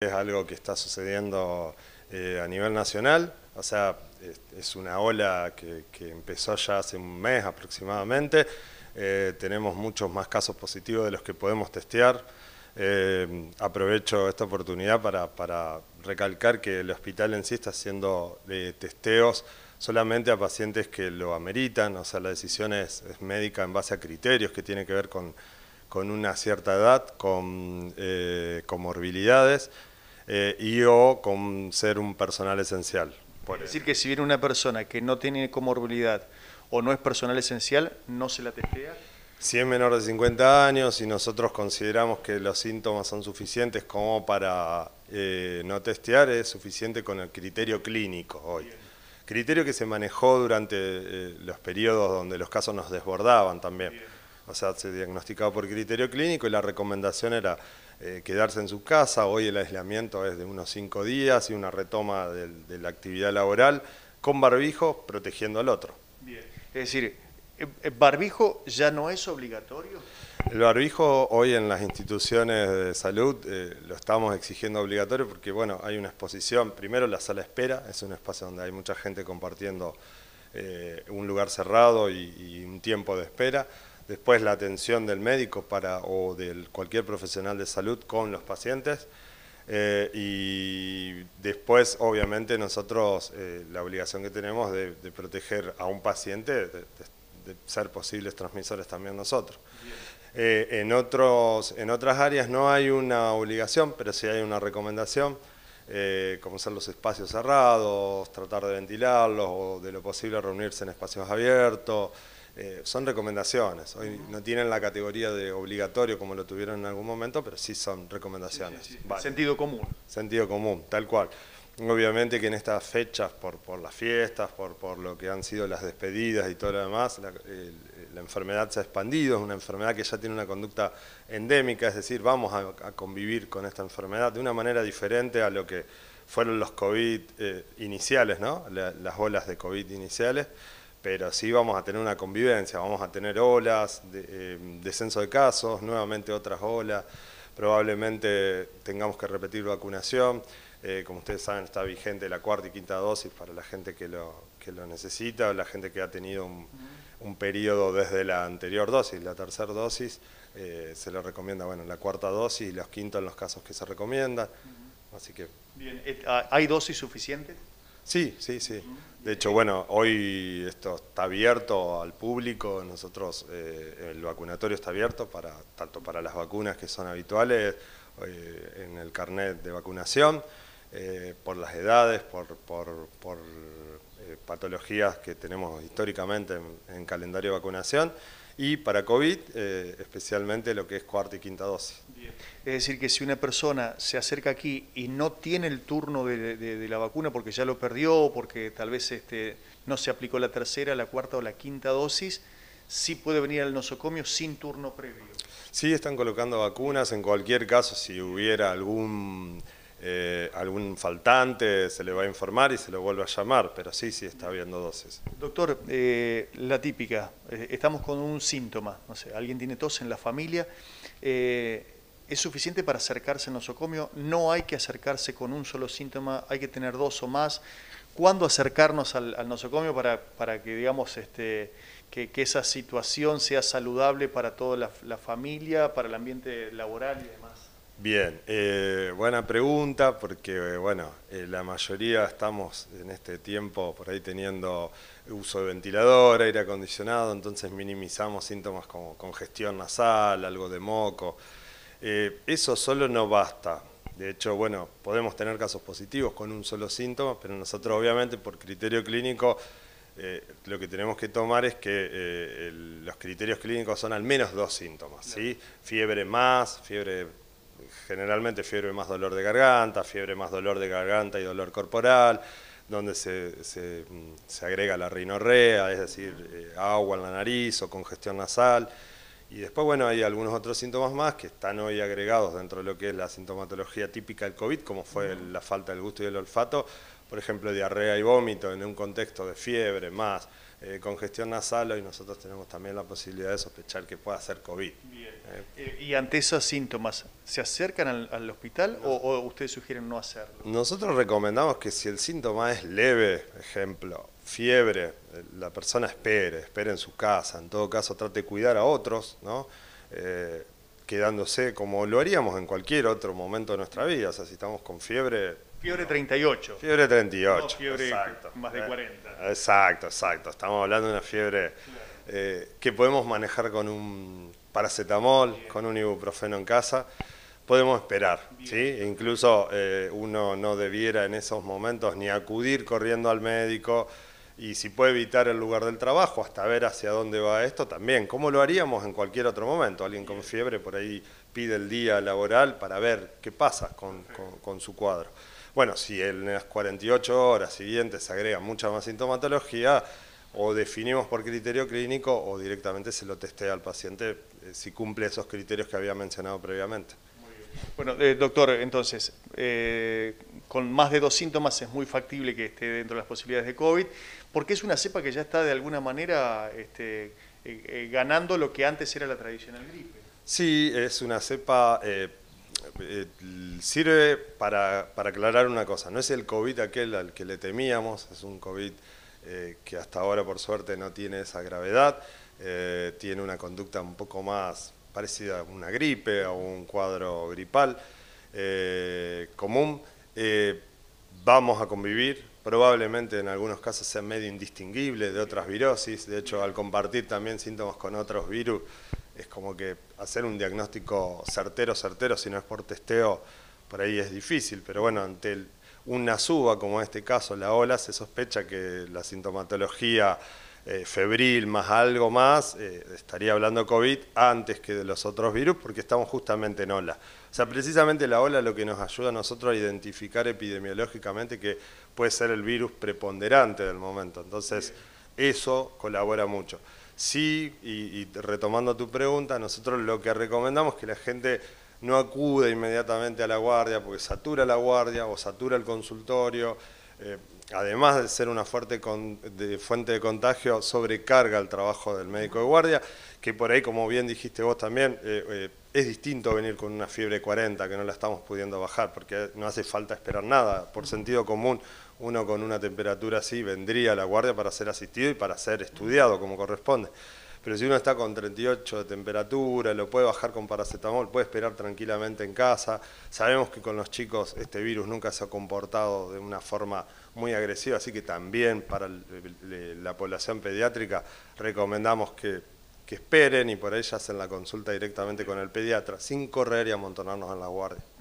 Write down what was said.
Es algo que está sucediendo eh, a nivel nacional, o sea, es, una ola que, empezó ya hace un mes aproximadamente. Eh, tenemos muchos más casos positivos de los que podemos testear. Eh, aprovecho esta oportunidad para, recalcar que el hospital en sí está haciendo testeos solamente a pacientes que lo ameritan, o sea, la decisión es, médica en base a criterios que tienen que ver con, con una cierta edad, con comorbilidades. Eh, y o con ser un personal esencial. es decir, que si viene una persona que no tiene comorbilidad o no es personal esencial, no se la testea. Si es menor de 50 años y nosotros consideramos que los síntomas son suficientes como para eh, no testear, es suficiente con el criterio clínico hoy. Criterio que se manejó durante eh, los periodos donde los casos nos desbordaban también. O sea, se diagnosticaba por criterio clínico y la recomendación era eh, quedarse en su casa. Hoy el aislamiento es de unos cinco días y una retoma de, la actividad laboral con barbijo protegiendo al otro. Bien. Es decir, ¿barbijo ya no es obligatorio? El barbijo hoy en las instituciones de salud eh, lo estamos exigiendo obligatorio porque bueno, hay una exposición, primero la sala espera, es un espacio donde hay mucha gente compartiendo eh, un lugar cerrado y un tiempo de espera después la atención del médico para, o de cualquier profesional de salud con los pacientes. Eh, y después, obviamente, nosotros eh, la obligación que tenemos de, proteger a un paciente de, ser posibles transmisores también nosotros. Eh, en, en otras áreas no hay una obligación, pero sí hay una recomendación, como son los espacios cerrados, tratar de ventilarlos o de lo posible reunirse en espacios abiertos. Eh, son recomendaciones. Hoy no tienen la categoría de obligatorio como lo tuvieron en algún momento, pero sí son recomendaciones. Sentido común. Sentido común, tal cual. Obviamente que en estas fechas, por, las fiestas, por, lo que han sido las despedidas y todo lo demás, la, enfermedad se ha expandido, es una enfermedad que ya tiene una conducta endémica, es decir, vamos a, convivir con esta enfermedad de una manera diferente a lo que fueron los COVID eh, iniciales, ¿no? las olas de COVID iniciales pero sí vamos a tener una convivencia, vamos a tener olas, eh, descenso de casos, nuevamente otras olas, probablemente tengamos que repetir vacunación. Eh, como ustedes saben, está vigente la cuarta y quinta dosis para la gente que lo, que lo necesita, la gente que ha tenido un, periodo desde la anterior dosis, la tercera dosis, eh, se lo recomienda bueno, la cuarta dosis y los quintos en los casos que se recomienda. Así que... Bien. Ah, ¿Hay dosis suficientes? Sí, sí, sí. De hecho, bueno, hoy esto está abierto al público, nosotros, eh, el vacunatorio está abierto para tanto para las vacunas que son habituales, eh, en el carnet de vacunación, eh, por las edades, por, por, patologías que tenemos históricamente en, en calendario de vacunación, y para COVID eh, especialmente lo que es cuarta y quinta dosis. Es decir, que si una persona se acerca aquí y no tiene el turno de, la vacuna porque ya lo perdió, o porque tal vez este, no se aplicó la tercera, la cuarta o la quinta dosis, sí puede venir al nosocomio sin turno previo. Sí, están colocando vacunas, en cualquier caso, si hubiera algún eh, algún faltante se le va a informar y se lo vuelve a llamar, pero sí, sí está habiendo dosis. Doctor, eh, la típica, eh, estamos con un síntoma, no sé, alguien tiene tos en la familia, eh, ¿es suficiente para acercarse al nosocomio? No hay que acercarse con un solo síntoma, hay que tener dos o más. ¿Cuándo acercarnos al, nosocomio para, que, digamos, este, que, esa situación sea saludable para toda la familia, para el ambiente laboral y demás? Bien, eh, buena pregunta porque, bueno, eh, la mayoría estamos en este tiempo por ahí teniendo uso de ventilador, aire acondicionado, entonces minimizamos síntomas como congestión nasal, algo de moco. Eh, eso solo no basta. De hecho, bueno, podemos tener casos positivos con un solo síntoma, pero nosotros obviamente por criterio clínico lo que tenemos que tomar es que los criterios clínicos son al menos dos síntomas, ¿sí? Fiebre más, fiebre generalmente fiebre más dolor de garganta, fiebre más dolor de garganta y dolor corporal, donde se, se, mm, agrega la rinorrea, es decir, eh, agua en la nariz o congestión nasal. Y después, bueno, hay algunos otros síntomas más que están hoy agregados dentro de lo que es la sintomatología típica del COVID, como fue la falta del gusto y el olfato, por ejemplo, diarrea y vómito en un contexto de fiebre más eh, congestión nasal, Y nosotros tenemos también la posibilidad de sospechar que pueda ser COVID. ¿eh? Eh, ¿Y ante esos síntomas, se acercan al, hospital o, ustedes sugieren no hacerlo? Nosotros recomendamos que si el síntoma es leve, ejemplo, fiebre, la persona espere, espere en su casa, en todo caso trate de cuidar a otros, ¿no? quedándose como lo haríamos en cualquier otro momento de nuestra vida. O sea, si estamos con fiebre, Fiebre 38. Fiebre 38. fiebre exacto. más de 40. Eh, exacto, exacto. Estamos hablando de una fiebre eh, que podemos manejar con un paracetamol, con un ibuprofeno en casa. Podemos esperar, incluso eh, uno no debiera en esos momentos ni acudir corriendo al médico y si puede evitar el lugar del trabajo hasta ver hacia dónde va esto también. ¿Cómo lo haríamos en cualquier otro momento? Alguien con fiebre por ahí pide el día laboral para ver qué pasa con su cuadro. Bueno, si en las 48 horas siguientes se agrega mucha más sintomatología, o definimos por criterio clínico o directamente se lo testea al paciente eh, si cumple esos criterios que había mencionado previamente. Bueno, eh, doctor, entonces, eh, con más de dos síntomas es muy factible que esté dentro de las posibilidades de COVID, porque es una cepa que ya está de alguna manera este, ganando lo que antes era la tradicional gripe. Sí, es una cepa eh, sirve para, aclarar una cosa, no es el COVID aquel al que le temíamos, es un COVID eh, que hasta ahora por suerte no tiene esa gravedad, eh, tiene una conducta un poco más parecida a una gripe o un cuadro gripal común. vamos a convivir, probablemente en algunos casos sea medio indistinguible de otras virosis, de hecho al compartir también síntomas con otros virus es como que hacer un diagnóstico certero, certero, si no es por testeo, por ahí es difícil, pero bueno, ante una suba como en este caso, la ola, se sospecha que la sintomatología eh, febril más algo más, eh, estaría hablando COVID antes que de los otros virus porque estamos justamente en ola. O sea, precisamente la ola lo que nos ayuda a nosotros a identificar epidemiológicamente que puede ser el virus preponderante del momento. Entonces, eso colabora mucho. Sí, y, retomando tu pregunta, nosotros lo que recomendamos es que la gente no acude inmediatamente a la guardia porque satura la guardia o satura el consultorio. Eh, además de ser una fuerte fuente de contagio, sobrecarga el trabajo del médico de guardia, que por ahí, como bien dijiste vos también, eh, eh, es distinto venir con una fiebre 40, que no la estamos pudiendo bajar, porque no hace falta esperar nada. Por sentido común, uno con una temperatura así vendría a la guardia para ser asistido y para ser estudiado como corresponde. Pero si uno está con 38 de temperatura, lo puede bajar con paracetamol, puede esperar tranquilamente en casa. Sabemos que con los chicos este virus nunca se ha comportado de una forma muy agresiva, así que también para la población pediátrica recomendamos que, esperen y por ahí ya hacen la consulta directamente con el pediatra, sin correr y amontonarnos en la guardia.